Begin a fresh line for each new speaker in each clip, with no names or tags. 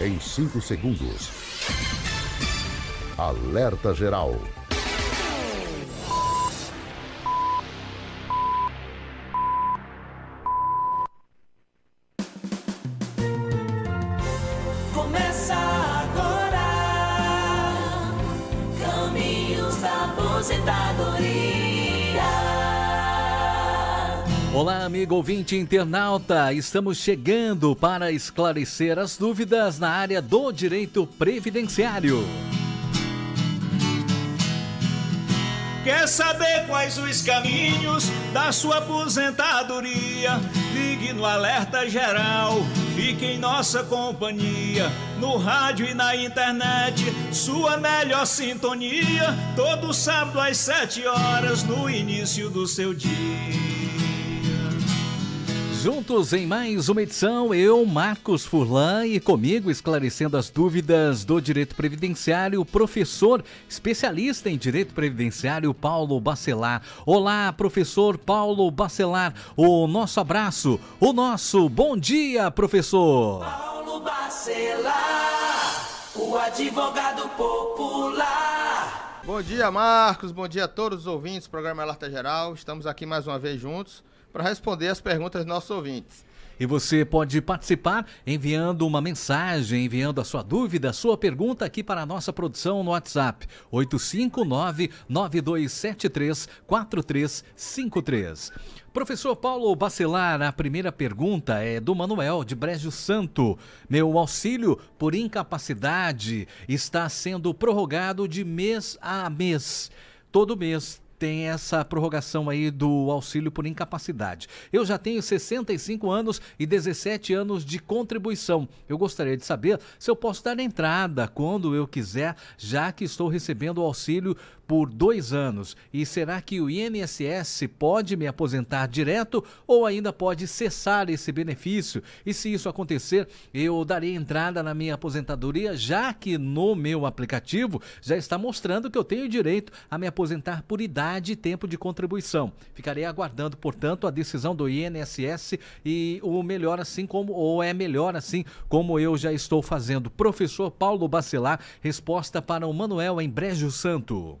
em 5 segundos. Alerta Geral. amigo ouvinte internauta, estamos chegando para esclarecer as dúvidas na área do direito previdenciário. Quer saber quais os caminhos da sua aposentadoria? Ligue no Alerta Geral, fique em nossa companhia. No rádio e na internet, sua melhor sintonia. Todo sábado às sete horas, no início do seu dia juntos em mais uma edição, eu, Marcos Furlan, e comigo esclarecendo as dúvidas do direito previdenciário, o professor especialista em direito previdenciário, Paulo Bacelar. Olá, professor Paulo Bacelar, o nosso abraço, o nosso bom dia, professor. Paulo
Bacelar, o advogado popular. Bom dia, Marcos. Bom dia a todos os ouvintes do programa Alerta Geral. Estamos aqui mais uma vez juntos para responder as perguntas dos nossos ouvintes.
E você pode participar enviando uma mensagem, enviando a sua dúvida, a sua pergunta aqui para a nossa produção no WhatsApp 859-9273-4353. Professor Paulo Bacelar, a primeira pergunta é do Manuel de Brejo Santo. Meu auxílio por incapacidade está sendo prorrogado de mês a mês. Todo mês tem essa prorrogação aí do auxílio por incapacidade. Eu já tenho 65 anos e 17 anos de contribuição. Eu gostaria de saber se eu posso dar entrada quando eu quiser, já que estou recebendo o auxílio por dois anos. E será que o INSS pode me aposentar direto ou ainda pode cessar esse benefício? E se isso acontecer, eu darei entrada na minha aposentadoria, já que no meu aplicativo já está mostrando que eu tenho direito a me aposentar por idade e tempo de contribuição. Ficarei aguardando, portanto, a decisão do INSS e o melhor assim como ou é melhor assim como eu já estou fazendo. Professor Paulo Bacelar, resposta para o Manuel em Brejo Santo.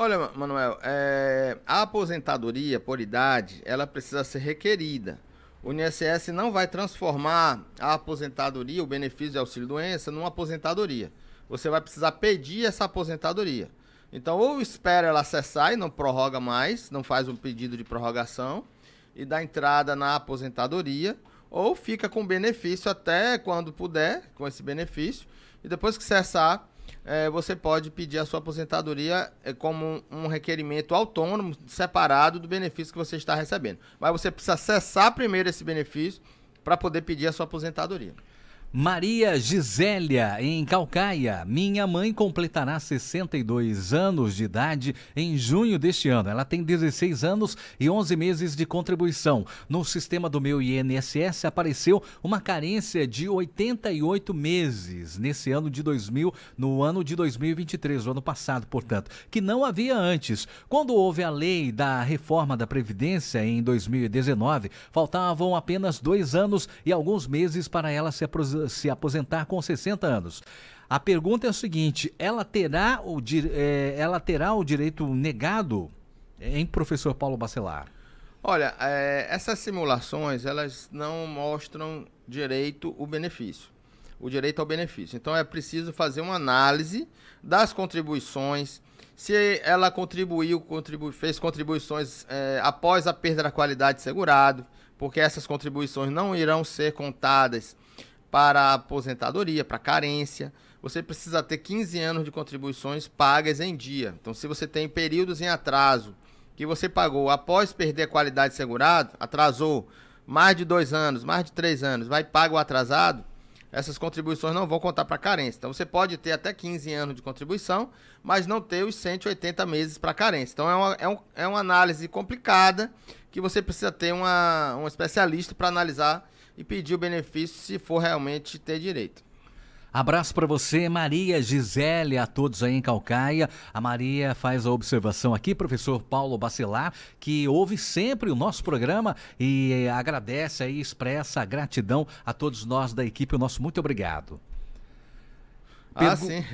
Olha, Manuel, é, a aposentadoria por idade, ela precisa ser requerida. O INSS não vai transformar a aposentadoria, o benefício de auxílio-doença, numa aposentadoria. Você vai precisar pedir essa aposentadoria. Então, ou espera ela cessar e não prorroga mais, não faz um pedido de prorrogação e dá entrada na aposentadoria, ou fica com benefício até quando puder, com esse benefício, e depois que cessar, é, você pode pedir a sua aposentadoria é, como um requerimento autônomo, separado do benefício que você está recebendo. Mas você precisa acessar primeiro esse benefício para poder pedir a sua aposentadoria.
Maria Gisélia, em Calcaia. Minha mãe completará 62 anos de idade em junho deste ano. Ela tem 16 anos e 11 meses de contribuição. No sistema do meu INSS apareceu uma carência de 88 meses nesse ano de 2000, no ano de 2023, o ano passado, portanto, que não havia antes. Quando houve a lei da reforma da Previdência em 2019, faltavam apenas dois anos e alguns meses para ela se aproximar se aposentar com 60 anos. A pergunta é o seguinte: ela terá o, é, ela terá o direito negado, em professor Paulo Bacelar?
Olha, é, essas simulações elas não mostram direito o benefício, o direito ao benefício. Então é preciso fazer uma análise das contribuições, se ela contribuiu, fez contribuições é, após a perda da qualidade segurado, porque essas contribuições não irão ser contadas para aposentadoria, para carência. Você precisa ter 15 anos de contribuições pagas em dia. Então, se você tem períodos em atraso que você pagou após perder a qualidade segurado, atrasou mais de dois anos, mais de três anos, vai pago atrasado, essas contribuições não vão contar para carência. Então, você pode ter até 15 anos de contribuição, mas não ter os 180 meses para carência. Então, é uma, é, um, é uma análise complicada que você precisa ter uma, um especialista para analisar e pedir o benefício se for realmente ter direito.
Abraço para você, Maria Gisele, a todos aí em Calcaia. A Maria faz a observação aqui, professor Paulo Bacelar, que ouve sempre o nosso programa e eh, agradece e expressa a gratidão a todos nós da equipe. O nosso muito obrigado. Ah, Pergu... Ah, sim.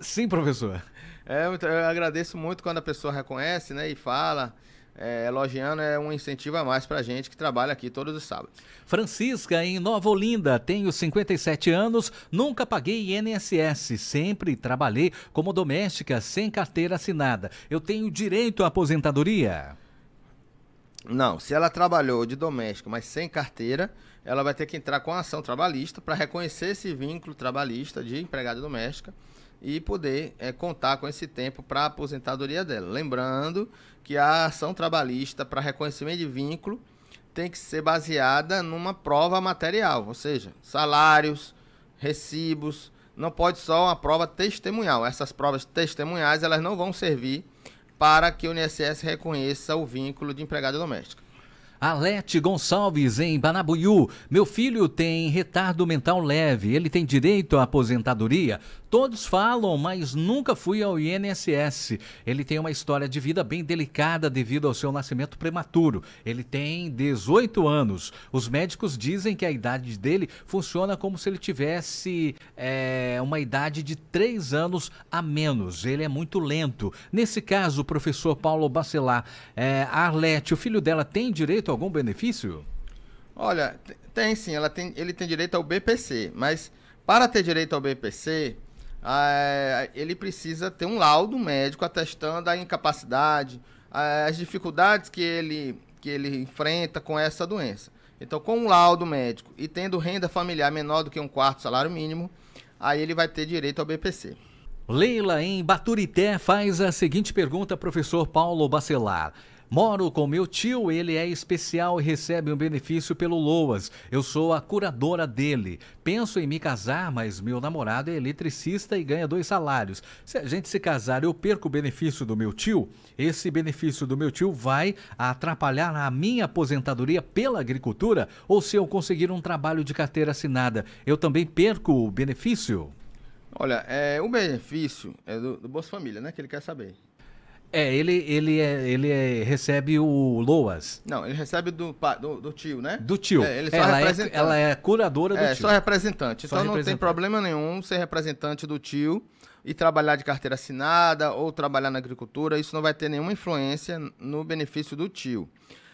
Sim, professor.
É, eu agradeço muito quando a pessoa reconhece, né, e fala é, elogiando é um incentivo a mais para a gente que trabalha aqui todos os sábados. Francisca, em Nova Olinda,
tenho 57 anos, nunca paguei INSS, sempre trabalhei como
doméstica sem carteira assinada. Eu tenho direito à aposentadoria? Não, se ela trabalhou de doméstica, mas sem carteira, ela vai ter que entrar com a ação trabalhista para reconhecer esse vínculo trabalhista de empregada doméstica e poder é, contar com esse tempo para a aposentadoria dela. Lembrando que a ação trabalhista para reconhecimento de vínculo tem que ser baseada numa prova material, ou seja, salários, recibos, não pode só uma prova testemunhal. Essas provas testemunhais elas não vão servir para que o INSS reconheça o vínculo de empregada doméstica.
Alete Gonçalves, em Banabuiú. Meu filho tem retardo mental leve. Ele tem direito à aposentadoria? Todos falam, mas nunca fui ao INSS. Ele tem uma história de vida bem delicada devido ao seu nascimento prematuro. Ele tem 18 anos. Os médicos dizem que a idade dele funciona como se ele tivesse é, uma idade de 3 anos a menos. Ele é muito lento. Nesse caso, o professor Paulo Bacelar, é, Arlete, o filho dela tem direito a algum benefício?
Olha, tem sim. Tem, ele tem direito ao BPC, mas para ter direito ao BPC, ah, é, ele precisa ter um laudo médico atestando a incapacidade, as dificuldades que ele, que ele enfrenta com essa doença. Então, com um laudo médico e tendo renda familiar menor do que um quarto salário mínimo, aí ele vai ter direito ao BPC.
Leila, em Baturité, faz a seguinte pergunta, professor Paulo Bacelar. Moro com meu tio, ele é especial e recebe um benefício pelo Loas. Eu sou a curadora dele. Penso em me casar, mas meu namorado é eletricista e ganha dois salários. Se a gente se casar, eu perco o benefício do meu tio. Esse benefício do meu tio vai atrapalhar a minha aposentadoria pela agricultura? Ou se eu conseguir um trabalho de carteira assinada, eu também perco o benefício?
Olha, é, o benefício é do, do Bolsa Família, né? Que ele quer saber.
É, ele, ele, é, ele é, recebe o
Loas. Não, ele recebe do, do, do tio, né? Do tio. É, ele só ela, é, ela é, é curadora do é, tio. É, só representante. Só então representante. não tem problema nenhum ser representante do tio e trabalhar de carteira assinada ou trabalhar na agricultura. Isso não vai ter nenhuma influência no benefício do tio.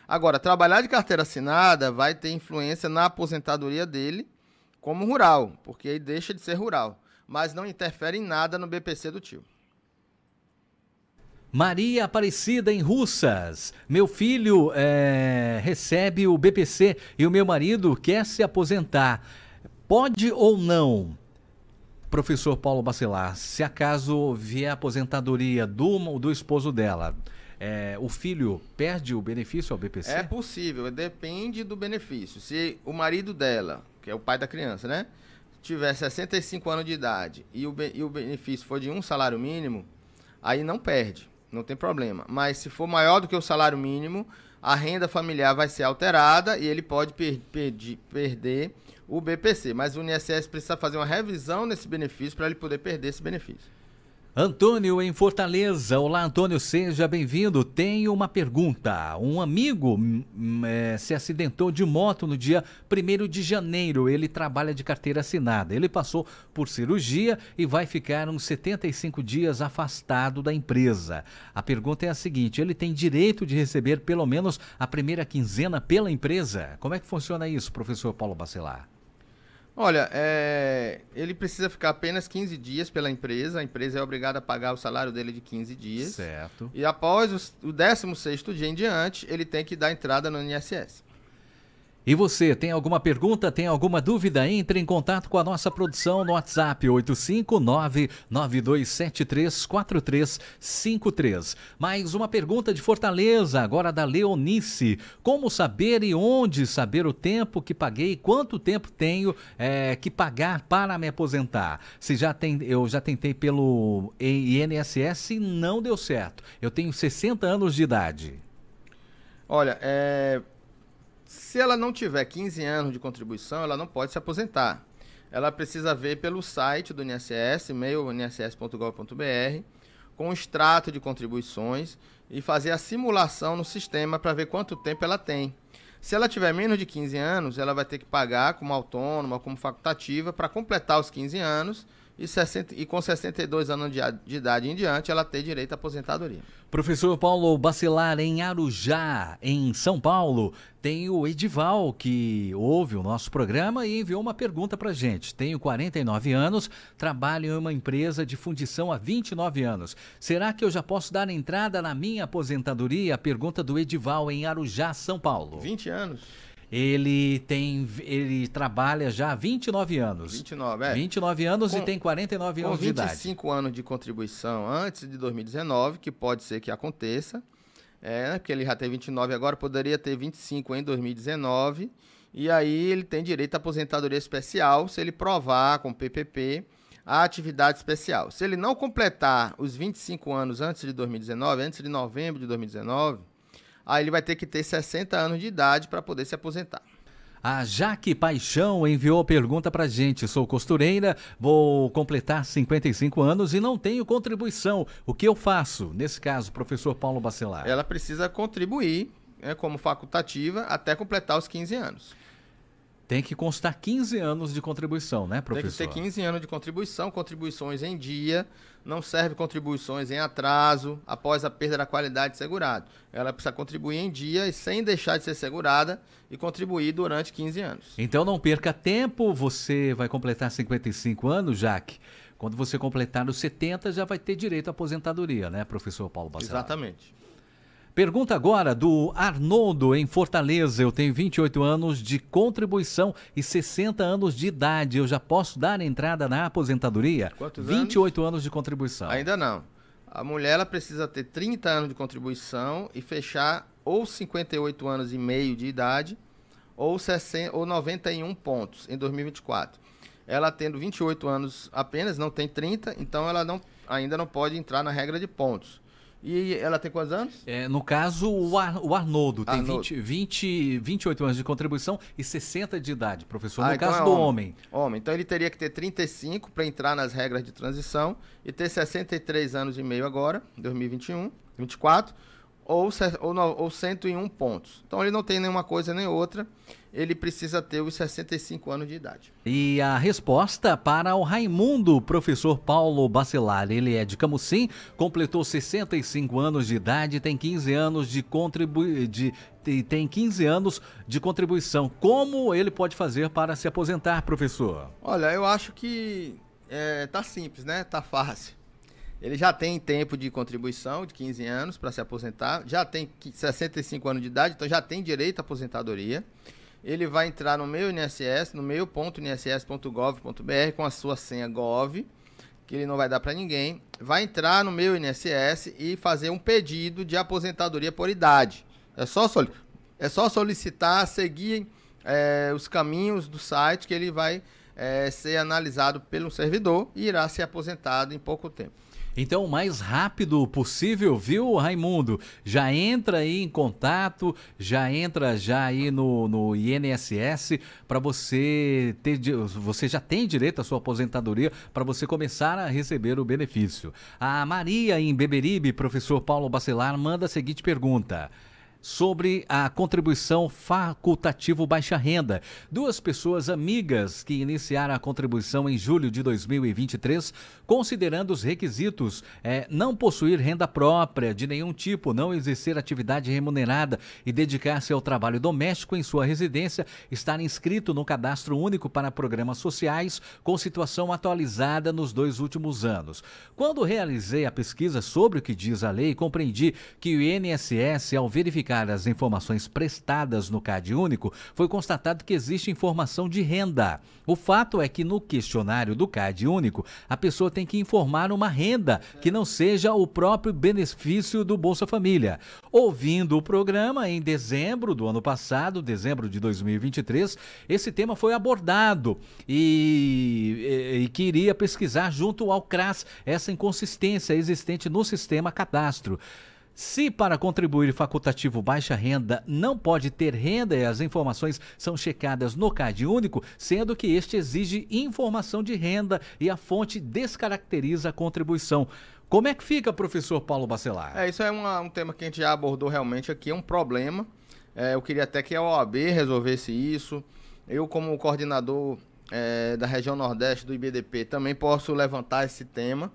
Agora, trabalhar de carteira assinada vai ter influência na aposentadoria dele como rural, porque aí deixa de ser rural. Mas não interfere em nada no BPC do tio.
Maria Aparecida em Russas. Meu filho é, recebe o BPC e o meu marido quer se aposentar. Pode ou não? Professor Paulo Bacelar, se acaso vier a aposentadoria do, do esposo dela, é, o filho perde o benefício ao BPC? É
possível, depende do benefício. Se o marido dela, que é o pai da criança, né? Tiver 65 anos de idade e o, e o benefício for de um salário mínimo, aí não perde não tem problema. Mas se for maior do que o salário mínimo, a renda familiar vai ser alterada e ele pode per perder o BPC. Mas o INSS precisa fazer uma revisão nesse benefício para ele poder perder esse benefício.
Antônio em Fortaleza. Olá, Antônio, seja bem-vindo. Tenho uma pergunta. Um amigo hum, hum, é, se acidentou de moto no dia 1 de janeiro. Ele trabalha de carteira assinada. Ele passou por cirurgia e vai ficar uns 75 dias afastado da empresa. A pergunta é a seguinte: ele tem direito de receber pelo menos a primeira quinzena pela empresa? Como é que funciona isso, professor Paulo Bacelar?
Olha, é... ele precisa ficar apenas 15 dias pela empresa. A empresa é obrigada a pagar o salário dele de 15 dias. Certo. E após o 16 dia em diante, ele tem que dar entrada no INSS.
E você, tem alguma pergunta, tem alguma dúvida? Entre em contato com a nossa produção no WhatsApp 859-9273-4353. Mais uma pergunta de Fortaleza, agora da Leonice. Como saber e onde saber o tempo que paguei, quanto tempo tenho é, que pagar para me aposentar? Se já tem, eu já tentei pelo INSS e não deu certo. Eu tenho 60 anos de idade.
Olha, é se ela não tiver 15 anos de contribuição, ela não pode se aposentar. Ela precisa ver pelo site do INSS, meio inss.gov.br, com o extrato de contribuições e fazer a simulação no sistema para ver quanto tempo ela tem. Se ela tiver menos de 15 anos, ela vai ter que pagar como autônoma, como facultativa, para completar os 15 anos e, 60, e com 62 anos de, de, idade em diante, ela tem direito à aposentadoria.
Professor Paulo Bacelar, em Arujá, em São Paulo, tem o Edival, que ouve o nosso programa e enviou uma pergunta para gente. Tenho 49 anos, trabalho em uma empresa de fundição há 29 anos. Será que eu já posso dar entrada na minha aposentadoria? Pergunta do Edival, em Arujá, São Paulo. 20 anos. Ele tem. Ele trabalha já há 29 anos. 29, é. 29
anos com, e tem 49 anos de idade. 25 anos de contribuição antes de 2019, que pode ser que aconteça. É, porque ele já tem 29 agora, poderia ter 25 em 2019. E aí ele tem direito à aposentadoria especial se ele provar com PPP a atividade especial. Se ele não completar os 25 anos antes de 2019, antes de novembro de 2019, aí ele vai ter que ter 60 anos de idade para poder se aposentar.
A Jaque Paixão enviou a pergunta para gente. Sou costureira, vou completar 55 anos e não tenho contribuição. O que eu faço? Nesse caso, professor Paulo Bacelar.
Ela precisa contribuir né, como facultativa até completar os 15 anos. Tem que constar 15 anos
de contribuição, né, professor? Tem que ter
15 anos de contribuição, contribuições em dia não serve contribuições em atraso após a perda da qualidade de segurado. Ela precisa contribuir em dia e sem deixar de ser segurada e contribuir durante 15 anos.
Então não perca tempo, você vai completar 55 anos, Jaque. Quando você completar os 70, já vai ter direito à aposentadoria, né, professor Paulo
Bacelar? Exatamente.
Pergunta agora do Arnoldo em Fortaleza. Eu tenho 28 anos de contribuição e 60 anos de idade. Eu já posso dar entrada na aposentadoria? Quantos 28 anos? anos de contribuição. Ainda não.
A mulher ela precisa ter 30 anos de contribuição e fechar ou 58 anos e meio de idade ou 60 ou 91 pontos em 2024. Ela tendo 28 anos apenas, não tem 30, então ela não, ainda não pode entrar na regra de pontos. E ela tem quantos anos?
É, no caso, o, Ar, o Arnoldo tem 20, 20, 28 anos de contribuição e 60 de idade, professor. Ah, no então caso é do homem.
Homem. Então ele teria que ter 35 para entrar nas regras de transição e ter 63 anos e meio agora, 2021, 24 ou, ou, ou 101 pontos. Então ele não tem nenhuma coisa nem outra, ele precisa ter os 65 anos de idade.
E a resposta para o Raimundo, professor Paulo Bacelar, ele é de Camusim, completou 65 anos de idade, tem 15 anos de contribu de tem 15 anos de contribuição. Como ele pode fazer para se aposentar, professor?
Olha, eu acho que é, tá simples, né? Tá fácil ele já tem tempo de contribuição de 15 anos para se aposentar, já tem 65 anos de idade, então já tem direito à aposentadoria. Ele vai entrar no meu INSS, no meu.inss.gov.br com a sua senha gov, que ele não vai dar para ninguém. Vai entrar no meu INSS e fazer um pedido de aposentadoria por idade. É só, é só solicitar, seguir é, os caminhos do site que ele vai é, ser analisado pelo servidor e irá ser aposentado em pouco tempo. Então, o
mais rápido possível, viu, Raimundo? Já entra aí em contato, já entra já aí no, no INSS para você ter, você já tem direito à sua aposentadoria para você começar a receber o benefício. A Maria em Beberibe, professor Paulo Bacelar, manda a seguinte pergunta sobre a contribuição facultativo baixa renda. Duas pessoas amigas que iniciaram a contribuição em julho de 2023, considerando os requisitos: é, não possuir renda própria de nenhum tipo, não exercer atividade remunerada e dedicar-se ao trabalho doméstico em sua residência, estar inscrito no cadastro único para programas sociais com situação atualizada nos dois últimos anos. Quando realizei a pesquisa sobre o que diz a lei, compreendi que o INSS, ao verificar verificar as informações prestadas no CAD único, foi constatado que existe informação de renda. O fato é que no questionário do CAD único, a pessoa tem que informar uma renda que não seja o próprio benefício do Bolsa Família. Ouvindo o programa em dezembro do ano passado, dezembro de 2023, esse tema foi abordado e, e, e queria pesquisar junto ao CRAS essa inconsistência existente no sistema cadastro. Se para contribuir facultativo baixa renda não pode ter renda e as informações são checadas no CAD único, sendo que este exige informação de renda e a fonte descaracteriza a contribuição. Como é
que fica, professor Paulo Bacelar? É, isso é uma, um tema que a gente já abordou realmente aqui, é um problema. É, eu queria até que a OAB resolvesse isso. Eu, como coordenador é, da região Nordeste do IBDP, também posso levantar esse tema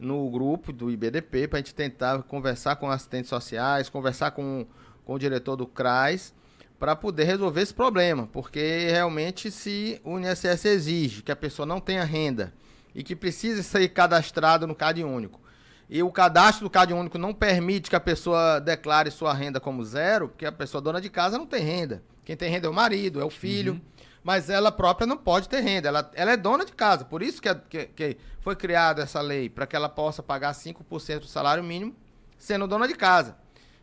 no grupo do IBDP para a gente tentar conversar com assistentes sociais, conversar com, com o diretor do CRAS para poder resolver esse problema, porque realmente se o INSS exige que a pessoa não tenha renda e que precise ser cadastrado no CAD único, e o cadastro do CAD único não permite que a pessoa declare sua renda como zero, porque a pessoa dona de casa não tem renda. Quem tem renda é o marido, é o filho. Uhum mas ela própria não pode ter renda. Ela, ela é dona de casa, por isso que, que, que foi criada essa lei, para que ela possa pagar 5% do salário mínimo sendo dona de casa.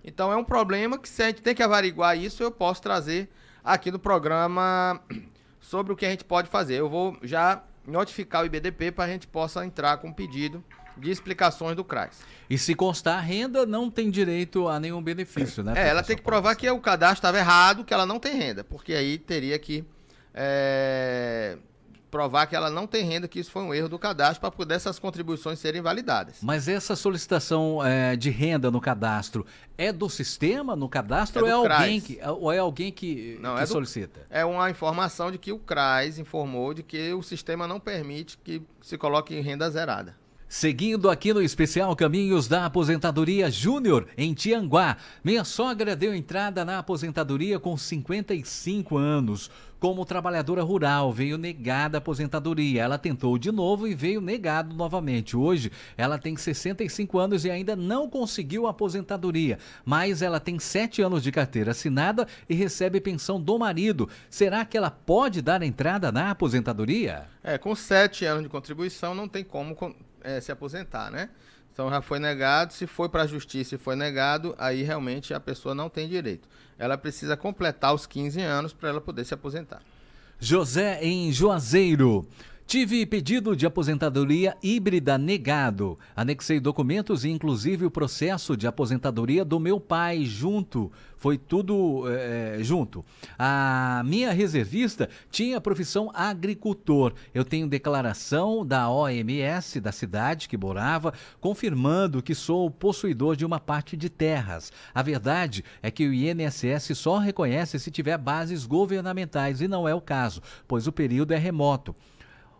Então é um problema que se a gente tem que averiguar isso, eu posso trazer aqui no programa sobre o que a gente pode fazer. Eu vou já notificar o IBDP para a gente possa entrar com um pedido de explicações do CRAS. E se constar a renda, não tem direito a nenhum benefício, né? É, ela tem que provar que o cadastro estava errado, que ela não tem renda, porque aí teria que é, provar que ela não tem renda, que isso foi um erro do cadastro, para poder essas contribuições serem validadas. Mas essa
solicitação é, de renda no cadastro é do sistema, no cadastro, é ou, é alguém
que, é, ou é alguém que, não, que é do, solicita? É uma informação de que o CRAS informou de que o sistema não permite que se coloque em renda zerada.
Seguindo aqui no especial Caminhos da Aposentadoria Júnior, em Tianguá. Minha sogra deu entrada na aposentadoria com 55 anos. Como trabalhadora rural, veio negada a aposentadoria. Ela tentou de novo e veio negado novamente. Hoje, ela tem 65 anos e ainda não conseguiu a aposentadoria. Mas ela tem 7 anos de carteira assinada e recebe pensão do marido. Será que ela pode dar entrada na aposentadoria?
É, com 7 anos de contribuição, não tem como é, se aposentar, né? Então já foi negado, se foi para a justiça e foi negado, aí realmente a pessoa não tem direito. Ela precisa completar os 15 anos para ela poder se aposentar.
José em Juazeiro. Tive pedido de aposentadoria híbrida negado. Anexei documentos e, inclusive, o processo de aposentadoria do meu pai junto. Foi tudo é, junto. A minha reservista tinha profissão agricultor. Eu tenho declaração da OMS da cidade que morava, confirmando que sou possuidor de uma parte de terras. A verdade é que o INSS só reconhece se tiver bases governamentais, e não é o caso, pois o período é remoto.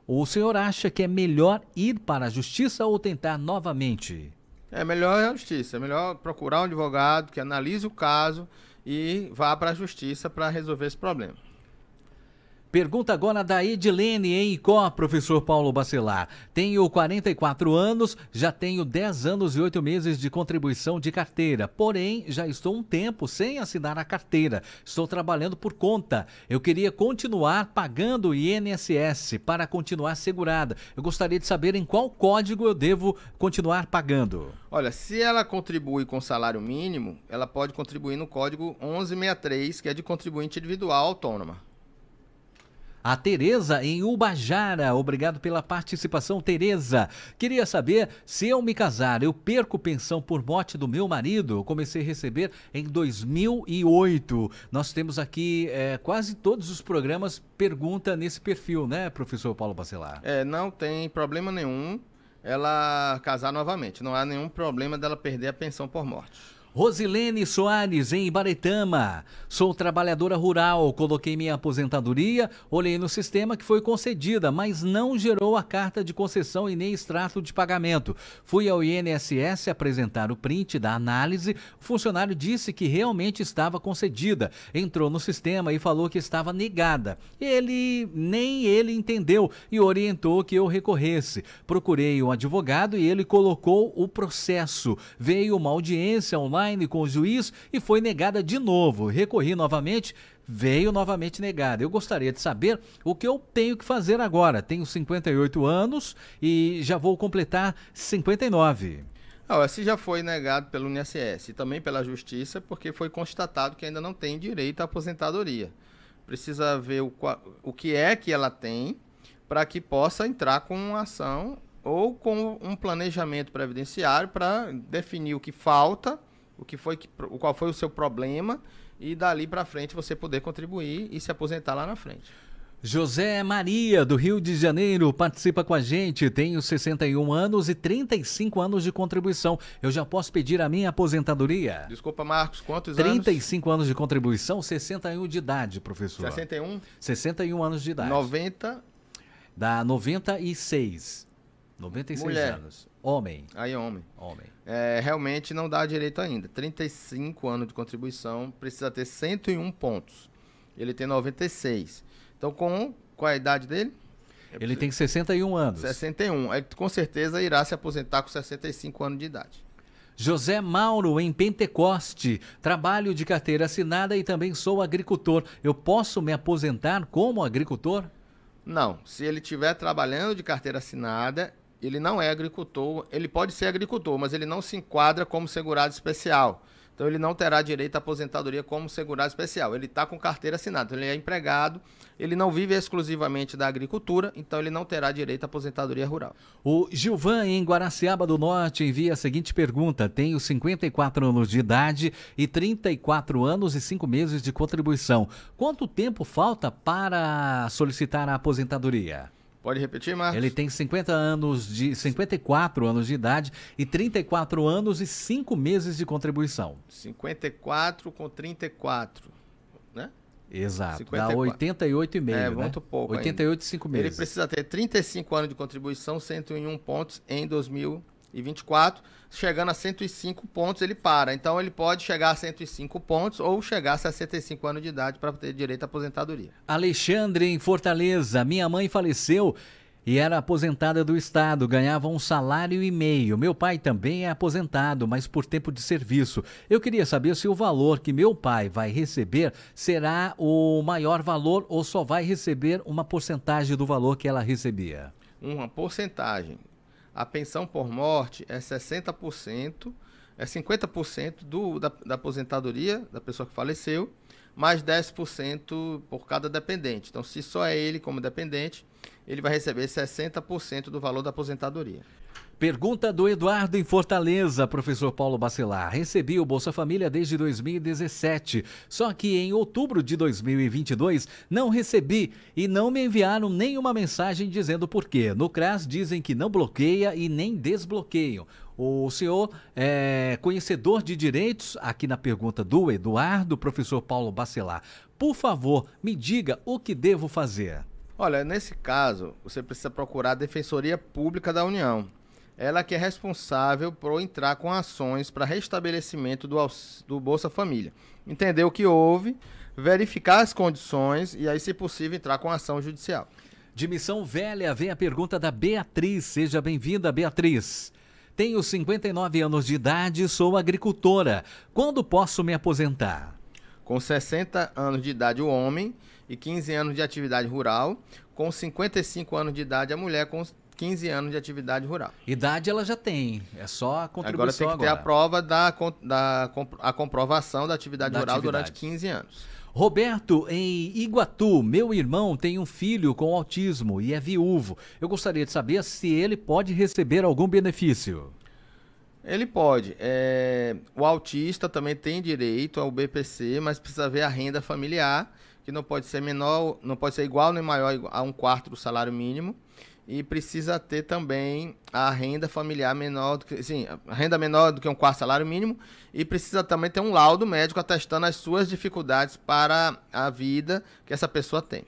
O senhor acha que é melhor ir para a justiça ou tentar novamente?
É melhor a justiça, é melhor procurar um advogado que analise o caso e vá para a justiça para resolver esse problema. Pergunta agora da Edilene em
Icó, professor Paulo Bacelar. Tenho 44 anos, já tenho 10 anos e 8 meses de contribuição de carteira, porém já estou um tempo sem assinar a carteira. Estou trabalhando por conta. Eu queria continuar pagando o INSS
para continuar segurada. Eu gostaria de saber em qual código eu devo continuar pagando. Olha, se ela contribui com salário mínimo, ela pode contribuir no código 1163, que é de contribuinte individual autônoma. A Tereza em
Ubajara, obrigado pela participação, Tereza. Queria saber se eu me casar, eu perco pensão por morte do meu marido. Eu comecei a receber em 2008. Nós temos aqui é, quase todos os programas pergunta nesse perfil, né, professor Paulo Bacelar?
É, não tem problema nenhum ela casar novamente. Não há nenhum problema dela perder a pensão por morte.
Rosilene Soares, em Ibaretama. Sou trabalhadora rural, coloquei minha aposentadoria, olhei no sistema que foi concedida, mas não gerou a carta de concessão e nem extrato de pagamento. Fui ao INSS apresentar o print da análise, o funcionário disse que realmente estava concedida. Entrou no sistema e falou que estava negada. Ele, nem ele entendeu e orientou que eu recorresse. Procurei um advogado e ele colocou o processo. Veio uma audiência online online com o juiz e foi negada de novo. Recorri novamente, veio novamente negada. Eu gostaria de saber o que eu tenho que fazer agora. Tenho 58 anos e já vou completar 59.
Ah, esse já foi negado pelo INSS e também pela Justiça, porque foi constatado que ainda não tem direito à aposentadoria. Precisa ver o, o que é que ela tem para que possa entrar com uma ação ou com um planejamento previdenciário para definir o que falta o que foi que, o qual foi o seu problema e dali para frente você poder contribuir e se aposentar lá na frente.
José Maria, do Rio de Janeiro, participa com a gente. Tenho 61 anos e 35 anos de contribuição. Eu já posso pedir a minha aposentadoria?
Desculpa, Marcos, quantos 35 anos?
35 anos de contribuição, 61 de idade, professor. 61? 61 anos de idade. 90? Dá 96. 96 Mulher. anos.
Homem. Aí, homem. Homem é, realmente não dá direito ainda. 35 anos de contribuição, precisa ter 101 pontos. Ele tem 96. Então, com qual é a idade dele? Ele tem
61 é, anos.
61. Ele é, com certeza irá se aposentar com 65 anos de
idade. José Mauro, em Pentecoste. Trabalho de carteira assinada e também sou agricultor. Eu posso me aposentar como agricultor?
Não. Se ele estiver trabalhando de carteira assinada ele não é agricultor, ele pode ser agricultor, mas ele não se enquadra como segurado especial. Então ele não terá direito à aposentadoria como segurado especial. Ele está com carteira assinada, então ele é empregado, ele não vive exclusivamente da agricultura, então ele não terá direito à aposentadoria rural.
O Gilvan, em Guaraciaba do Norte, envia a seguinte pergunta: Tenho 54 anos de idade e 34 anos e 5 meses de contribuição. Quanto tempo falta para solicitar a aposentadoria? Pode repetir, Marcos? Ele tem 50 anos de 54 anos de idade e 34 anos e 5 meses de contribuição.
54 com 34, né? Exato, 54. dá
88,5, é, né? muito pouco 88 e 5 meses. Ele precisa
ter 35 anos de contribuição, 101 pontos em 2024 chegando a 105 pontos, ele para. Então ele pode chegar a 105 pontos ou chegar a 65 anos de idade para ter direito à aposentadoria.
Alexandre, em Fortaleza, minha mãe faleceu e era aposentada do Estado, ganhava um salário e meio. Meu pai também é aposentado, mas por tempo de serviço. Eu queria saber se o valor que meu pai vai receber será o maior valor ou só vai receber uma porcentagem do valor que ela recebia.
Uma porcentagem a pensão por morte é 60%, é 50% do, da, da, aposentadoria da pessoa que faleceu, mais 10% por cada dependente. Então, se só é ele como dependente, ele vai receber 60% do valor da aposentadoria. Pergunta do Eduardo em Fortaleza,
professor Paulo Bacelar. Recebi o Bolsa Família desde 2017, só que em outubro de 2022 não recebi e não me enviaram nenhuma mensagem dizendo por quê. No CRAS dizem que não bloqueia e nem desbloqueiam. O senhor é conhecedor de direitos, aqui na pergunta do Eduardo, professor Paulo
Bacelar. Por favor, me diga o que devo fazer. Olha, nesse caso, você precisa procurar a Defensoria Pública da União ela que é responsável por entrar com ações para restabelecimento do, do Bolsa Família. Entender o que houve, verificar as condições e aí, se possível, entrar com ação judicial. De Missão
Velha vem a pergunta da Beatriz. Seja bem-vinda, Beatriz. Tenho 59
anos de idade e sou agricultora. Quando posso me aposentar? Com 60 anos de idade, o homem e 15 anos de atividade rural. Com 55 anos de idade, a mulher, com 15 anos de atividade rural. Idade ela já tem, é só a contribuição agora. tem que agora. ter a prova da, da a comprovação da atividade da rural atividade. durante 15 anos. Roberto, em Iguatu, meu irmão tem um filho com autismo e é
viúvo. Eu gostaria de saber se ele pode receber
algum benefício. Ele pode. É... O autista também tem direito ao BPC, mas precisa ver a renda familiar, que não pode ser menor, não pode ser igual nem maior a um quarto do salário mínimo e precisa ter também a renda familiar menor do que, sim, renda menor do que um quarto salário mínimo e precisa também ter um laudo médico atestando as suas dificuldades para a vida que essa pessoa tem.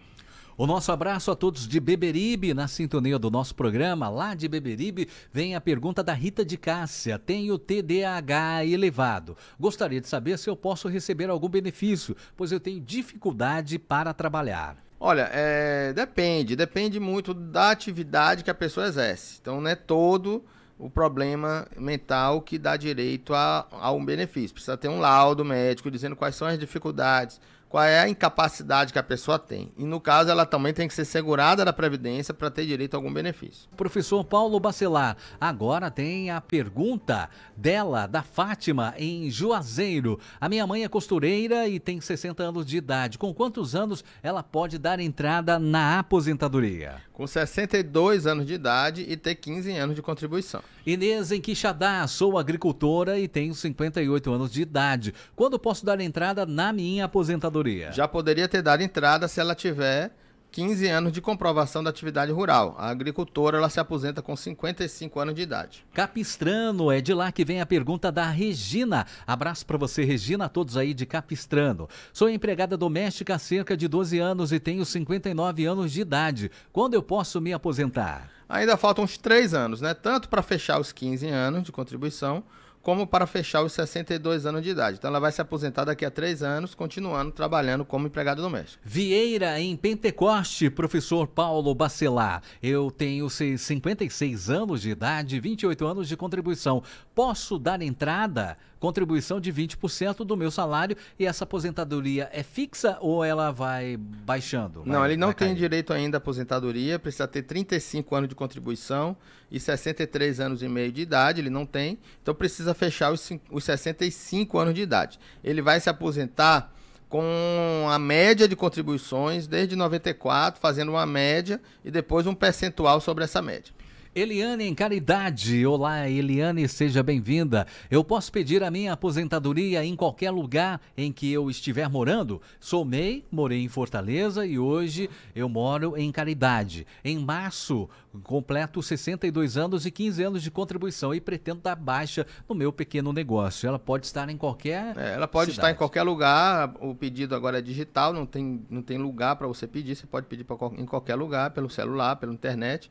O nosso abraço a todos de Beberibe,
na sintonia do nosso programa, lá de Beberibe, vem a pergunta da Rita de Cássia. Tenho TDAH elevado. Gostaria de saber se eu posso receber algum benefício, pois eu tenho dificuldade para trabalhar.
Olha, é, depende, depende muito da atividade que a pessoa exerce. Então, não é todo o problema mental que dá direito a, a um benefício. Precisa ter um laudo médico dizendo quais são as dificuldades, qual é a incapacidade que a pessoa tem. E no caso, ela também tem que ser segurada da Previdência para ter direito a algum benefício. Professor Paulo Bacelar, agora tem a pergunta
dela, da Fátima, em Juazeiro. A minha mãe é costureira e tem 60 anos de idade. Com quantos anos ela pode dar entrada na aposentadoria? Com 62 anos de idade e ter 15 anos de contribuição. Inês em Quixadá, sou agricultora e tenho 58 anos de idade. Quando posso dar entrada na minha aposentadoria? aposentadoria.
Já poderia ter dado entrada se ela tiver 15 anos de comprovação da atividade rural. A agricultora ela se aposenta com 55 anos de idade.
Capistrano, é de lá que vem a pergunta da Regina. Abraço para você, Regina, a todos aí de Capistrano. Sou empregada doméstica há cerca de 12 anos e tenho 59 anos de idade. Quando eu posso me
aposentar? Ainda faltam uns 3 anos, né? Tanto para fechar os 15 anos de contribuição, como para fechar os 62 anos de idade. Então ela vai se aposentar daqui a três anos, continuando trabalhando como empregada doméstica.
Vieira em Pentecoste, professor Paulo Bacelar. Eu tenho 56 anos de idade, 28 anos de contribuição. Posso dar entrada contribuição de 20% do meu salário e essa aposentadoria é
fixa ou ela vai
baixando?
Vai, não, ele não tem direito ainda à aposentadoria, precisa ter 35 anos de contribuição e 63 anos e meio de idade, ele não tem, então precisa fechar os, os 65 anos de idade. Ele vai se aposentar com a média de contribuições desde 94, fazendo uma média e depois um percentual sobre essa média.
Eliane em Caridade. Olá, Eliane, seja bem-vinda. Eu posso pedir a minha aposentadoria em qualquer lugar em que eu estiver morando? Sou MEI, morei em Fortaleza e hoje eu moro em Caridade. Em março, completo 62 anos e 15 anos de contribuição e pretendo dar baixa no meu pequeno negócio. Ela pode estar em qualquer. É, ela pode cidade. estar em
qualquer lugar. O pedido agora é digital, não tem, não tem lugar para você pedir. Você pode pedir pra, em qualquer lugar, pelo celular, pela internet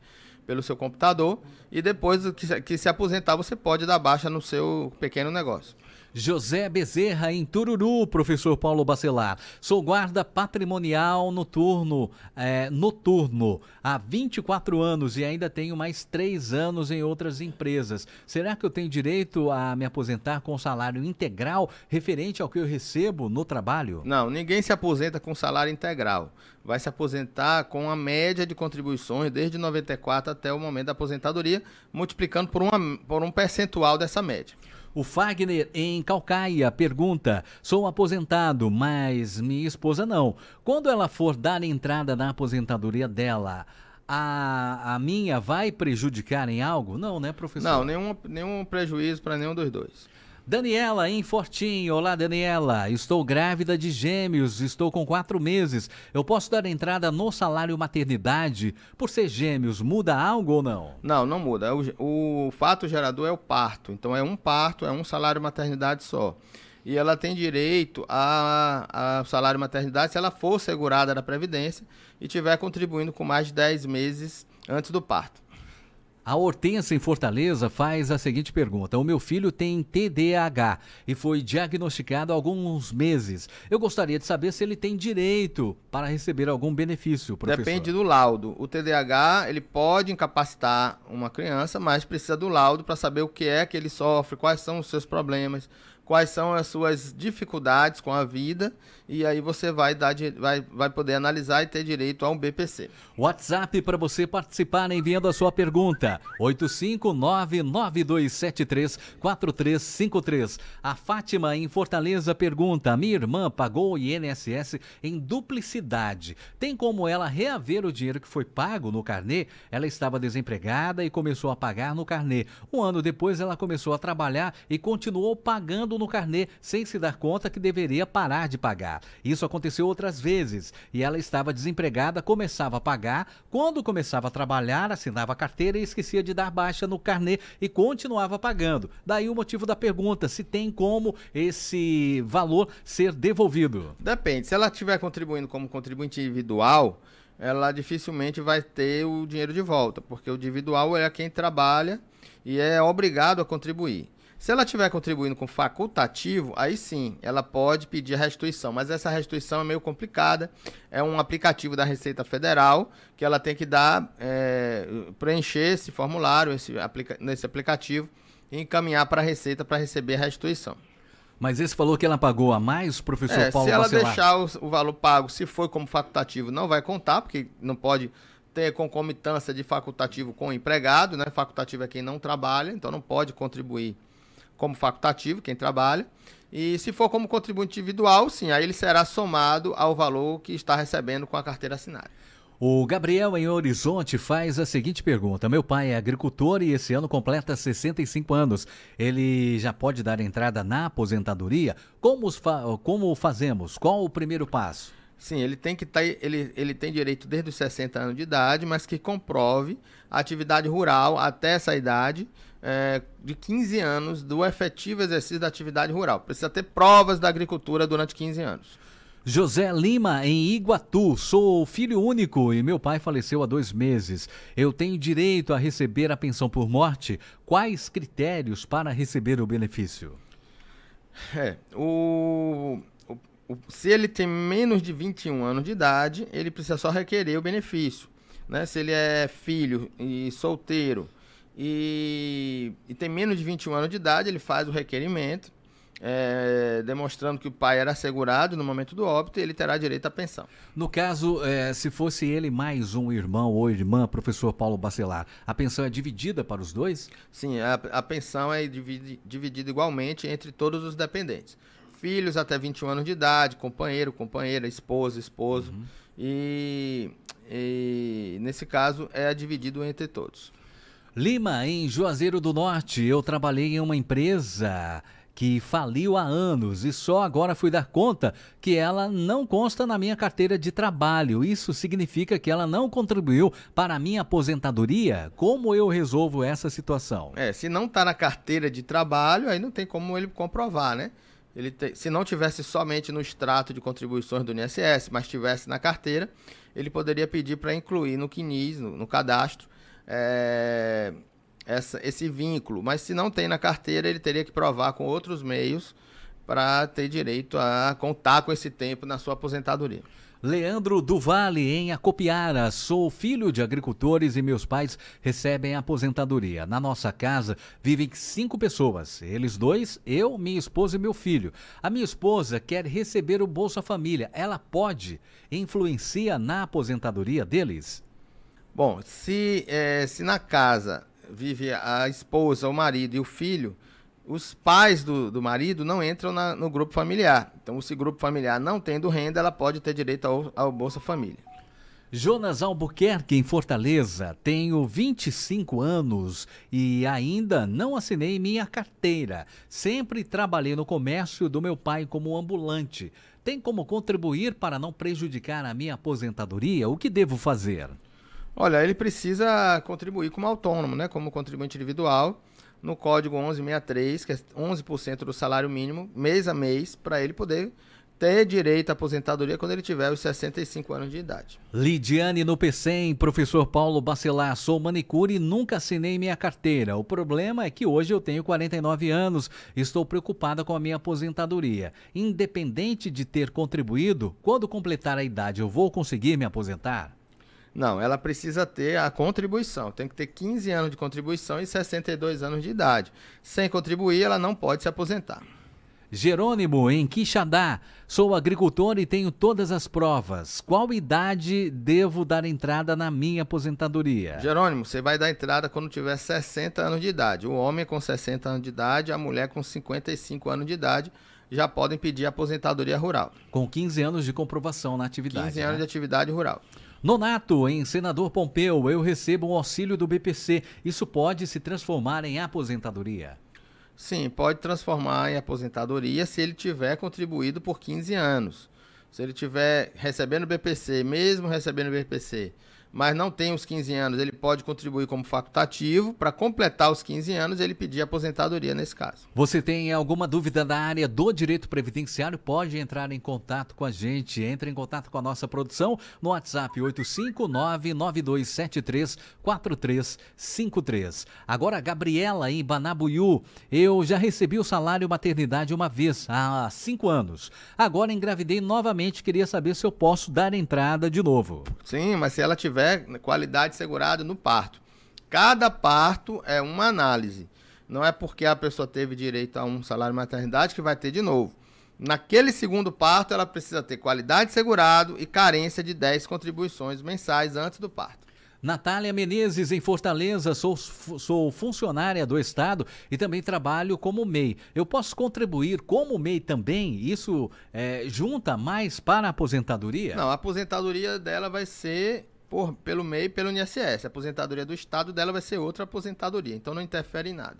pelo seu computador e depois que, se aposentar você pode dar baixa no seu pequeno negócio. José Bezerra, em Tururu, professor Paulo Bacelar.
Sou guarda patrimonial noturno, é, noturno há 24 anos e ainda tenho mais 3 anos em outras empresas. Será que eu tenho direito a
me aposentar com salário integral referente ao que eu recebo no trabalho? Não, ninguém se aposenta com salário integral. Vai se aposentar com a média de contribuições desde 94 até o momento da aposentadoria, multiplicando por, uma, por um percentual dessa média. O Fagner em Calcaia pergunta:
Sou aposentado, mas minha esposa não. Quando ela for dar entrada na aposentadoria dela, a, a minha vai prejudicar em algo? Não, né, professor? Não,
nenhum, nenhum prejuízo para nenhum dos
dois. Daniela em Fortim. Olá, Daniela. Estou grávida de gêmeos, estou com quatro meses. Eu posso dar entrada no salário maternidade? Por ser gêmeos,
muda algo ou não? Não, não muda. O, o fato gerador é o parto. Então é um parto, é um salário maternidade só. E ela tem direito ao salário maternidade se ela for segurada da Previdência e estiver contribuindo com mais de 10 meses antes do parto.
A Hortência em Fortaleza faz a seguinte pergunta: O meu filho tem TDAH e foi diagnosticado há alguns meses. Eu gostaria de saber se ele tem direito para receber algum benefício, professor. Depende
do laudo. O TDAH, ele pode incapacitar uma criança, mas precisa do laudo para saber o que é que ele sofre, quais são os seus problemas, quais são as suas dificuldades com a vida e aí você vai, dar, vai, vai poder analisar e ter direito a um BPC. WhatsApp para você participar
enviando a sua pergunta: 85992734353. A Fátima em Fortaleza pergunta: minha irmã pagou o INSS em duplicidade. Tem como ela reaver o dinheiro que foi pago no carnê? Ela estava desempregada e começou a pagar no carnê. Um ano depois ela começou a trabalhar e continuou pagando no carnê sem se dar conta que deveria parar de pagar. Isso aconteceu outras vezes e ela estava desempregada, começava a pagar, quando começava a trabalhar, assinava a carteira e esquecia de dar baixa no carnê e continuava pagando. Daí o motivo da
pergunta, se tem como esse valor ser devolvido. Depende, se ela estiver contribuindo como contribuinte individual, ela dificilmente vai ter o dinheiro de volta, porque o individual é quem trabalha e é obrigado a contribuir. Se ela estiver contribuindo com facultativo, aí sim, ela pode pedir restituição, mas essa restituição é meio complicada. É um aplicativo da Receita Federal que ela tem que dar, é, preencher esse formulário esse aplica nesse aplicativo e encaminhar para a Receita para receber a restituição.
Mas esse falou que ela pagou a mais, professor é, Paulo Se ela Bacelar. deixar
o, o valor pago, se for como facultativo, não vai contar, porque não pode ter concomitância de facultativo com empregado, né? Facultativo é quem não trabalha, então não pode contribuir como facultativo, quem trabalha. E se for como contribuinte individual, sim, aí ele será somado ao valor que está recebendo com a carteira assinada.
O Gabriel em Horizonte faz a seguinte pergunta: Meu pai é agricultor e esse ano completa 65 anos. Ele já pode dar entrada na aposentadoria? Como, fa como fazemos? Qual o primeiro passo?
Sim, ele tem que tá, ele, ele tem direito desde os 60 anos de idade, mas que comprove a atividade rural até essa idade é, de 15 anos do efetivo exercício da atividade rural. Precisa ter provas da agricultura durante 15 anos. José
Lima, em Iguatu. Sou filho único e meu pai faleceu há dois meses. Eu tenho direito a receber a pensão por morte. Quais critérios para receber o benefício?
É, o, o, o, se ele tem menos de 21 anos de idade, ele precisa só requerer o benefício. Né? Se ele é filho e solteiro e, e, tem menos de 21 anos de idade, ele faz o requerimento, é, demonstrando que o pai era assegurado no momento do óbito e ele terá direito à pensão.
No caso, é, se fosse ele mais um irmão ou irmã, professor Paulo
Bacelar, a pensão é dividida para os dois? Sim, a, a pensão é dividi, dividida igualmente entre todos os dependentes. Filhos até 21 anos de idade, companheiro, companheira, esposa, esposo. esposo uhum. e, e nesse caso é dividido
entre todos. Lima, em Juazeiro do Norte, eu trabalhei em uma empresa que faliu há anos e só agora fui dar conta que ela não consta na minha carteira de trabalho. Isso significa que ela não contribuiu para a minha aposentadoria? Como eu resolvo essa situação?
É, se não está na carteira de trabalho, aí não tem como ele comprovar, né? Ele te... se não tivesse somente no extrato de contribuições do INSS, mas tivesse na carteira, ele poderia pedir para incluir no CNIS, no, no cadastro, é, essa, esse vínculo. Mas se não tem na carteira, ele teria que provar com outros meios para ter direito a contar com esse tempo na sua aposentadoria.
Leandro Duvalle, em Acopiara. Sou filho de agricultores e meus pais recebem aposentadoria. Na nossa casa vivem cinco pessoas: eles dois, eu, minha esposa e meu filho. A minha esposa quer receber o Bolsa Família. Ela
pode? influenciar na aposentadoria deles? Bom, se, é, se na casa vive a esposa, o marido e o filho, os pais do, do marido não entram na, no grupo familiar. Então, se o grupo familiar não tendo renda, ela pode ter direito ao, ao Bolsa Família. Jonas Albuquerque, em Fortaleza. Tenho
25 anos e ainda não assinei minha carteira. Sempre trabalhei no comércio do meu pai como ambulante. Tem como contribuir para
não prejudicar a minha aposentadoria? O que devo fazer? Olha, ele precisa contribuir como autônomo, né? Como contribuinte individual, no código 1163, que é 11% do salário mínimo, mês a mês, para ele poder ter direito à aposentadoria quando ele tiver os 65 anos de idade.
Lidiane no PCEM, professor Paulo Bacelar, sou manicure e nunca assinei minha carteira. O problema é que hoje eu tenho 49 anos, estou preocupada com a minha aposentadoria. Independente de ter contribuído, quando
completar a idade eu vou conseguir me aposentar? Não, ela precisa ter a contribuição. Tem que ter 15 anos de contribuição e 62 anos de idade. Sem contribuir, ela não pode se aposentar. Jerônimo, em Quixadá. Sou agricultor e tenho todas as provas. Qual idade devo dar entrada na minha aposentadoria? Jerônimo, você vai dar entrada quando tiver 60 anos de idade. O homem com 60 anos de idade, a mulher com 55 anos de idade já podem pedir aposentadoria rural. Com 15 anos de comprovação na atividade. 15 anos né? de atividade rural. Nonato, em Senador Pompeu, eu recebo um auxílio do BPC. Isso pode se transformar em aposentadoria? Sim, pode transformar em aposentadoria se ele tiver contribuído por 15 anos. Se ele tiver recebendo BPC, mesmo recebendo BPC, mas não tem os 15 anos, ele pode contribuir como facultativo. Para completar os 15 anos, ele pedir aposentadoria nesse caso.
Você tem alguma dúvida da área do direito previdenciário? Pode entrar em contato com a gente. Entre em contato com a nossa produção no WhatsApp 85992734353. Agora, Gabriela em Banabuiú. Eu já recebi o salário maternidade uma vez, há cinco anos. Agora engravidei novamente. Queria saber
se eu posso dar entrada de novo. Sim, mas se ela tiver houver qualidade segurada no parto. Cada parto é uma análise. Não é porque a pessoa teve direito a um salário maternidade que vai ter de novo. Naquele segundo parto, ela precisa ter qualidade segurado e carência de 10 contribuições mensais antes do parto. Natália Menezes,
em Fortaleza, sou, sou funcionária do Estado e também trabalho como MEI. Eu posso contribuir como MEI também? Isso é, junta mais para a
aposentadoria? Não, a aposentadoria dela vai ser por, pelo MEI e pelo INSS. A aposentadoria do Estado dela vai ser outra aposentadoria, então não interfere em nada.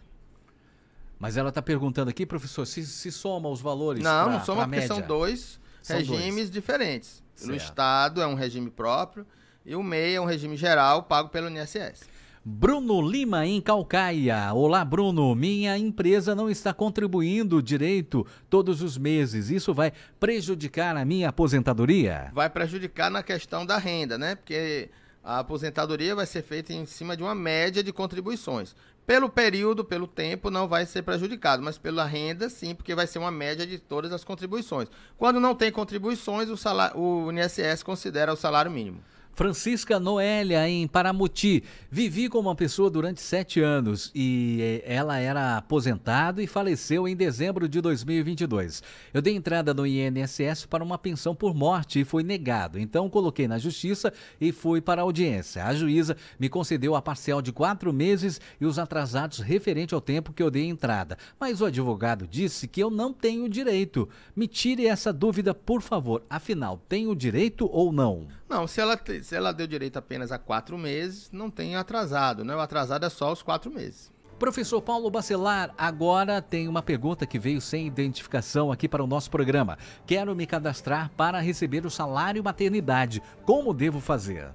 Mas ela está perguntando aqui, professor, se, se soma
os valores? Não, pra, não soma, porque média. são dois são regimes dois. diferentes. Certo. No Estado é um regime próprio e o MEI é um regime geral pago pelo INSS.
Bruno Lima, em Calcaia. Olá, Bruno. Minha empresa não está contribuindo direito todos os meses. Isso vai prejudicar a minha aposentadoria?
Vai prejudicar na questão da renda, né? Porque a aposentadoria vai ser feita em cima de uma média de contribuições. Pelo período, pelo tempo, não vai ser prejudicado, mas pela renda, sim, porque vai ser uma média de todas as contribuições. Quando não tem contribuições, o, salário, o INSS considera o salário mínimo. Francisca Noélia, em Paramuti.
Vivi com uma pessoa durante sete anos e eh, ela era aposentada e faleceu em dezembro de 2022. Eu dei entrada no INSS para uma pensão por morte e foi negado. Então coloquei na justiça e fui para a audiência. A juíza me concedeu a parcial de quatro meses e os atrasados referente ao tempo que eu dei entrada. Mas o advogado disse que eu não tenho direito. Me tire essa dúvida, por favor. Afinal, tenho direito ou não?
Não, se ela, se ela deu direito apenas a quatro meses, não tem atrasado, né? O atrasado é só os quatro meses. Professor Paulo Bacelar, agora tem uma pergunta
que veio sem identificação aqui para o nosso programa. Quero me cadastrar para receber o
salário maternidade. Como devo fazer?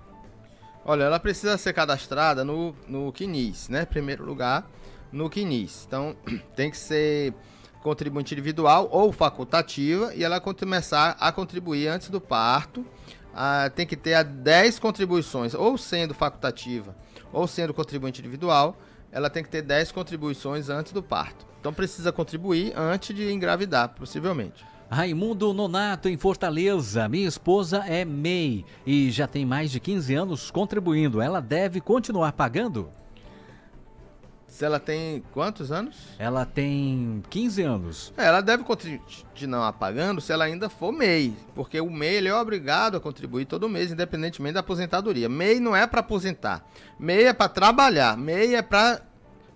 Olha, ela precisa ser cadastrada no, no CNIS, né? Primeiro lugar, no CNIS. Então, tem que ser contribuinte individual ou facultativa e ela começar a contribuir antes do parto ah, tem que ter a 10 contribuições, ou sendo facultativa, ou sendo contribuinte individual, ela tem que ter 10 contribuições antes do parto. Então precisa contribuir antes de engravidar, possivelmente. Raimundo Nonato, em Fortaleza. Minha
esposa é MEI e já tem mais de 15 anos contribuindo. Ela deve continuar
pagando? Se ela tem quantos anos? Ela tem 15 anos. É, ela deve continuar pagando se ela ainda for MEI, porque o MEI ele é obrigado a contribuir todo mês, independentemente da aposentadoria. MEI não é para aposentar, MEI é para trabalhar, MEI é para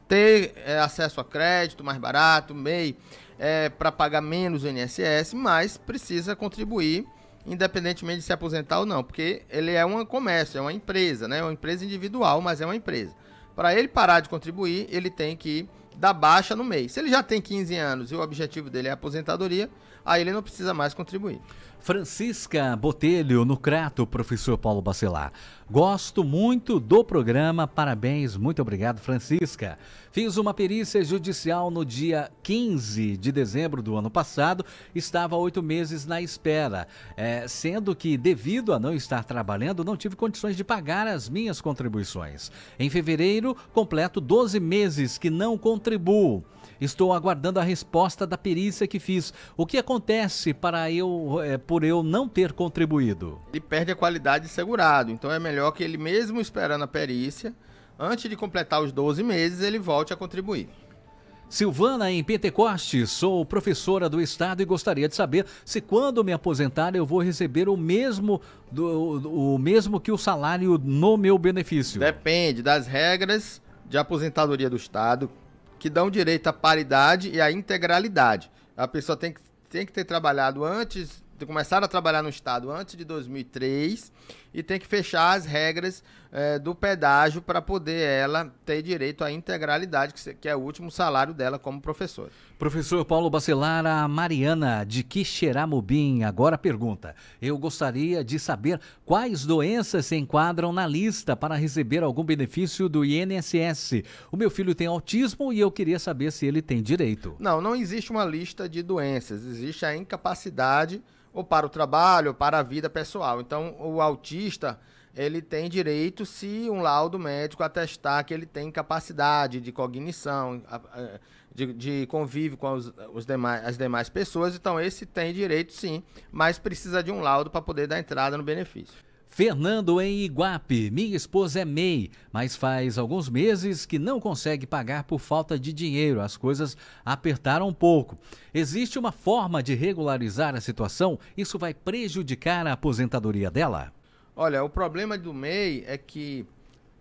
ter é, acesso a crédito mais barato, MEI é para pagar menos o INSS, mas precisa contribuir independentemente de se aposentar ou não, porque ele é um comércio, é uma empresa, né? É uma empresa individual, mas é uma empresa. Para ele parar de contribuir, ele tem que dar baixa no mês. Se ele já tem 15 anos e o objetivo dele é aposentadoria, aí ele não precisa mais contribuir. Francisca
Botelho, no Crato, professor Paulo Bacelar. Gosto muito do programa, parabéns, muito obrigado, Francisca. Fiz uma perícia judicial no dia 15 de dezembro do ano passado, estava oito meses na espera, é, sendo que, devido a não estar trabalhando, não tive condições de pagar as minhas contribuições. Em fevereiro, completo 12 meses que não contribuo. Estou aguardando a resposta da perícia que fiz. O que acontece para eu é, por eu não ter contribuído?
Ele perde a qualidade de segurado, então é melhor que ele mesmo esperando a perícia, antes de completar os 12 meses, ele volte a contribuir. Silvana, em Pentecoste,
sou professora do Estado e gostaria de saber se quando me aposentar eu vou receber o
mesmo, do, o mesmo que o salário no meu benefício. Depende das regras de aposentadoria do Estado que dão direito à paridade e à integralidade. A pessoa tem que, tem que ter trabalhado antes, ter começado a trabalhar no Estado antes de 2003 e tem que fechar as regras é, do pedágio para poder ela ter direito à integralidade, que, que é o último salário dela como professora.
Professor Paulo Bacelar, a Mariana de Quixeramobim agora pergunta: Eu gostaria de saber quais doenças se enquadram na lista para receber algum benefício do INSS. O meu filho tem autismo e eu queria saber se ele tem direito.
Não, não existe uma lista de doenças, existe a incapacidade ou para o trabalho, ou para a vida pessoal. Então, o autista, ele tem direito se um laudo médico atestar que ele tem incapacidade de cognição, de, de convívio com os, os demais, as demais pessoas. Então, esse tem direito, sim, mas precisa de um laudo para poder dar entrada no benefício.
Fernando em Iguape. Minha esposa é MEI, mas faz alguns meses que não consegue pagar por falta de dinheiro. As coisas apertaram um pouco. Existe uma forma de regularizar a situação? Isso vai prejudicar a aposentadoria dela?
Olha, o problema do MEI é que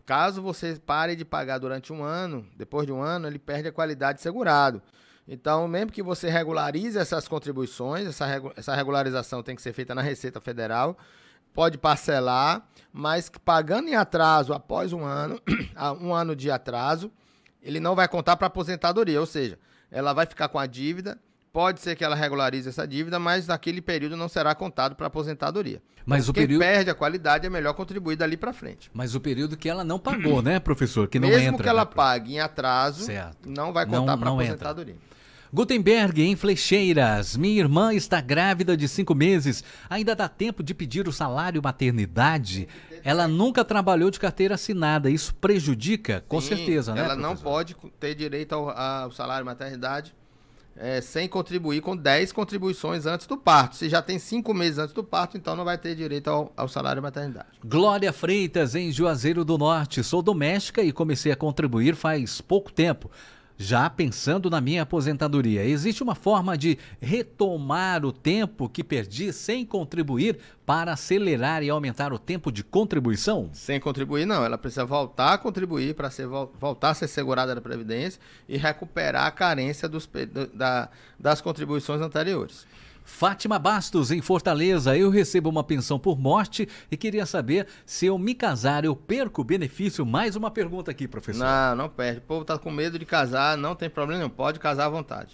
Caso você pare de pagar durante um ano, depois de um ano, ele perde a qualidade segurado. Então, mesmo que você regularize essas contribuições, essa, regu essa regularização tem que ser feita na Receita Federal, pode parcelar, mas pagando em atraso após um ano, um ano de atraso, ele não vai contar para aposentadoria, ou seja, ela vai ficar com a dívida Pode ser que ela regularize essa dívida, mas naquele período não será contado para aposentadoria. Mas então, o quem período... perde a qualidade é melhor contribuir dali para frente. Mas o período que ela não pagou,
né, professor? Que não Mesmo entra, que ela
pague em atraso, certo. não vai contar para aposentadoria. Entra. Gutenberg
em Flecheiras. Minha irmã está grávida de cinco meses. Ainda dá tempo de pedir o salário maternidade? Ela nunca trabalhou de carteira assinada. Isso prejudica? Com Sim, certeza, né? Ela professor? não
pode ter direito ao, ao salário maternidade é, sem contribuir com 10 contribuições antes do parto. Se já tem 5 meses antes do parto, então não vai ter direito ao, ao salário maternidade.
Glória Freitas, em Juazeiro do Norte. Sou doméstica e comecei a contribuir faz pouco tempo já pensando na minha aposentadoria, existe uma forma de retomar o tempo que perdi sem contribuir para
acelerar e aumentar o tempo de contribuição? Sem contribuir, não. Ela precisa voltar a contribuir para ser, voltar a ser segurada da Previdência e recuperar a carência dos, da, das contribuições anteriores.
Fátima Bastos, em Fortaleza, eu recebo uma pensão por morte e queria saber se eu me casar, eu perco o benefício? Mais uma pergunta aqui, professor.
Não, não perde. O povo tá com medo de casar, não tem problema nenhum, pode casar à vontade.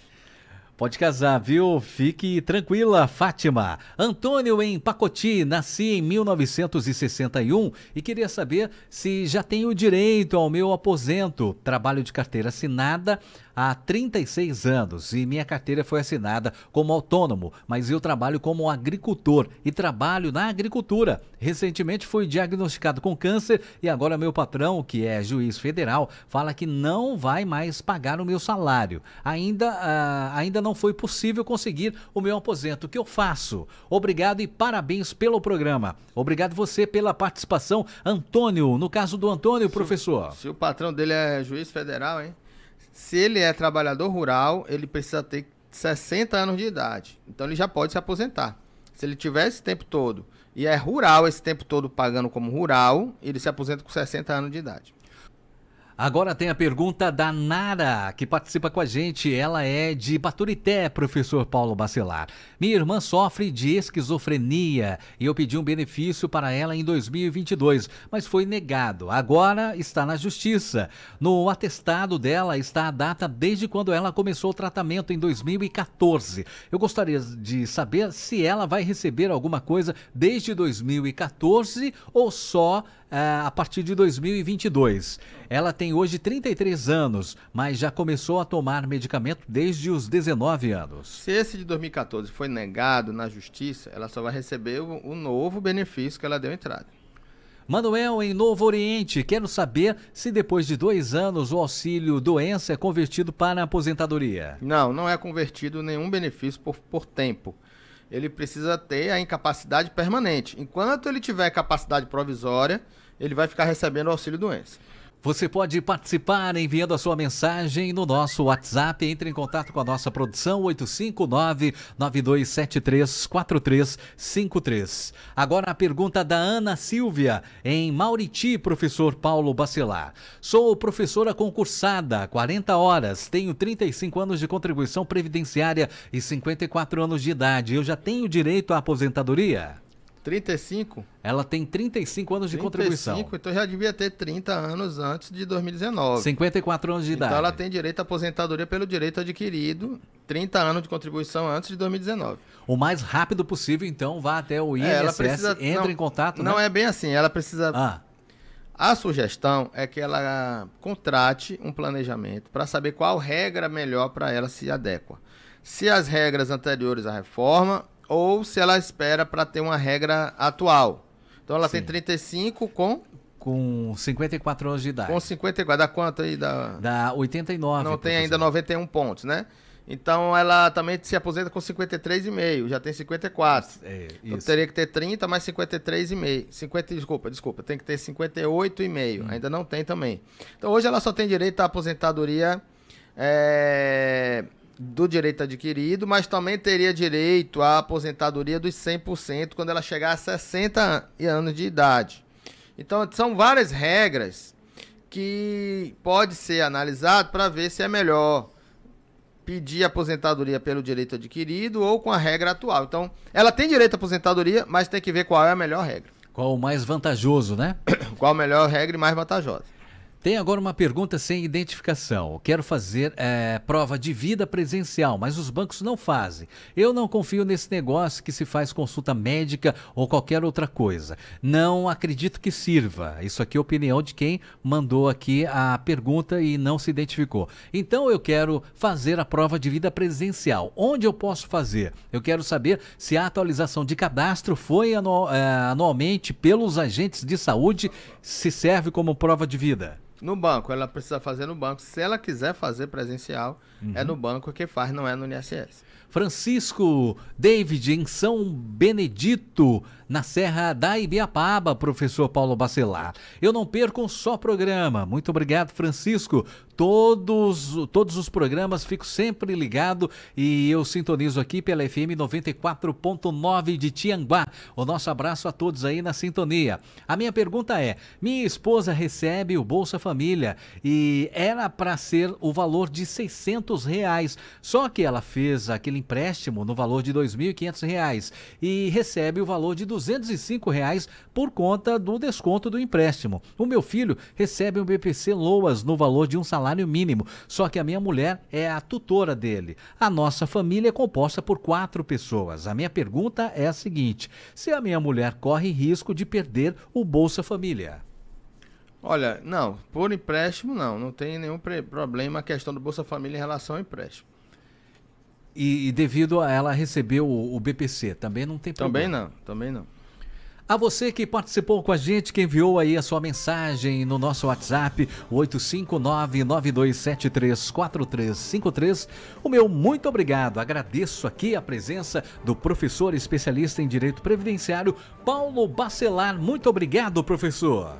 Pode casar, viu? Fique tranquila, Fátima. Antônio em Pacoti, nasci em 1961 e queria saber se já tenho direito ao meu aposento. Trabalho de carteira assinada, há 36 anos e minha carteira foi assinada como autônomo, mas eu trabalho como agricultor e trabalho na agricultura. Recentemente fui diagnosticado com câncer e agora meu patrão, que é juiz federal, fala que não vai mais pagar o meu salário. Ainda, uh, ainda não foi possível conseguir o meu aposento. O que eu faço? Obrigado e parabéns pelo
programa. Obrigado você pela participação, Antônio. No caso do Antônio, se, professor. Se o patrão dele é juiz federal, hein? Se ele é trabalhador rural, ele precisa ter 60 anos de idade. Então ele já pode se aposentar. Se ele tiver esse tempo todo e é rural esse tempo todo pagando como rural, ele se aposenta com 60 anos de idade.
Agora tem a pergunta da Nara, que participa com a gente. Ela é de Baturité, professor Paulo Bacelar. Minha irmã sofre de esquizofrenia e eu pedi um benefício para ela em 2022, mas foi negado. Agora está na justiça. No atestado dela está a data desde quando ela começou o tratamento em 2014. Eu gostaria de saber se ela vai receber alguma coisa desde 2014 ou só eh, a partir de 2022. Ela tem hoje 33 anos, mas já começou a tomar medicamento desde os 19 anos.
Se esse de 2014 foi negado na justiça, ela só vai receber o, o novo benefício que ela deu entrada. Manuel, em Novo Oriente, quero saber se depois de dois anos o auxílio doença é convertido para a aposentadoria. Não, não é convertido nenhum benefício por, por tempo ele precisa ter a incapacidade permanente. Enquanto ele tiver capacidade provisória, ele vai ficar recebendo auxílio doença. Você
pode participar enviando a sua mensagem no nosso WhatsApp. Entre em contato com a nossa produção 859-9273-4353. Agora a pergunta da Ana Silvia, em Mauriti, professor Paulo Bacelar. Sou professora concursada, 40 horas, tenho 35 anos de contribuição previdenciária e 54 anos de idade. Eu já tenho direito à aposentadoria? 35? Ela tem 35 anos 35, de contribuição.
então já devia ter 30 anos antes de 2019. 54 anos de então idade. Então ela tem direito à aposentadoria pelo direito adquirido, 30 anos de contribuição antes de 2019. O mais rápido possível, então, vá até o INSS, é, ela precisa, entra não, em contato. Não né? é bem assim, ela precisa... Ah. A sugestão é que ela contrate um planejamento para saber qual regra melhor para ela se adequa. Se as regras anteriores à reforma ou se ela espera para ter uma regra atual. Então ela Sim. tem 35 com
com 54 anos de idade.
Com 54, dá quanto aí? Dá, dá 89. Não tem ainda 91 pontos, né? Então ela também se aposenta com 53,5, já tem 54.
É, então isso.
teria que ter 30 mais 53,5. 50, desculpa, desculpa, tem que ter 58,5. Hum. Ainda não tem também. Então hoje ela só tem direito à aposentadoria é, do direito adquirido, mas também teria direito à aposentadoria dos 100% quando ela chegar a 60 anos de idade. Então, são várias regras que pode ser analisado para ver se é melhor pedir aposentadoria pelo direito adquirido ou com a regra atual. Então, ela tem direito à aposentadoria, mas tem que ver qual é a melhor regra. Qual o mais vantajoso, né? qual a melhor regra e mais vantajosa. Tem agora
uma pergunta sem identificação. Quero fazer é, prova de vida presencial, mas os bancos não fazem. Eu não confio nesse negócio que se faz consulta médica ou qualquer outra coisa. Não acredito que sirva. Isso aqui é opinião de quem mandou aqui a pergunta e não se identificou. Então eu quero fazer a prova de vida presencial. Onde eu posso fazer? Eu quero saber se a atualização de cadastro foi é, anualmente pelos agentes de saúde se serve como prova de vida.
No banco, ela precisa fazer no banco. Se ela quiser fazer presencial, é uhum. é no banco que faz, não é no INSS.
Francisco David, em São Benedito, na Serra da Ibiapaba, professor Paulo Bacelar. Eu não perco um só programa. Muito obrigado, Francisco. Todos, todos os programas fico sempre ligado e eu sintonizo aqui pela FM 94.9 de Tianguá. O nosso abraço a todos aí na sintonia. A minha pergunta é: minha esposa recebe o Bolsa Família e era para ser o valor de 600 reais, só que ela fez aquele empréstimo no valor de 2.500 reais e recebe o valor de 205 reais por conta do desconto do empréstimo. O meu filho recebe um BPC Loas no valor de um salário mínimo, só que a minha mulher é a tutora dele. A nossa família é composta por quatro pessoas. A minha pergunta é a seguinte: se a minha mulher corre
risco de perder o Bolsa Família? Olha, não, por empréstimo não, não tem nenhum problema a questão do Bolsa Família em relação ao empréstimo.
E, e, devido a ela receber o, o BPC, também não tem problema. Também não, também não. A você que participou com a gente, que enviou aí a sua mensagem no nosso WhatsApp 859-9273-4353, o meu muito obrigado. Agradeço aqui a presença do professor especialista em direito previdenciário Paulo
Bacelar. Muito obrigado, professor.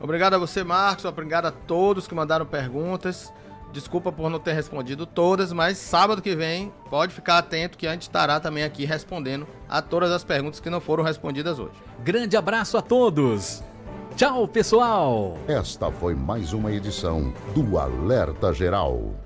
Obrigado a você, Marcos. Obrigado a todos que mandaram perguntas. Desculpa por não ter respondido todas, mas sábado que vem pode ficar atento que a gente estará também aqui respondendo a todas as perguntas que não foram respondidas hoje.
Grande abraço a todos! Tchau, pessoal! Esta foi mais uma edição do Alerta Geral.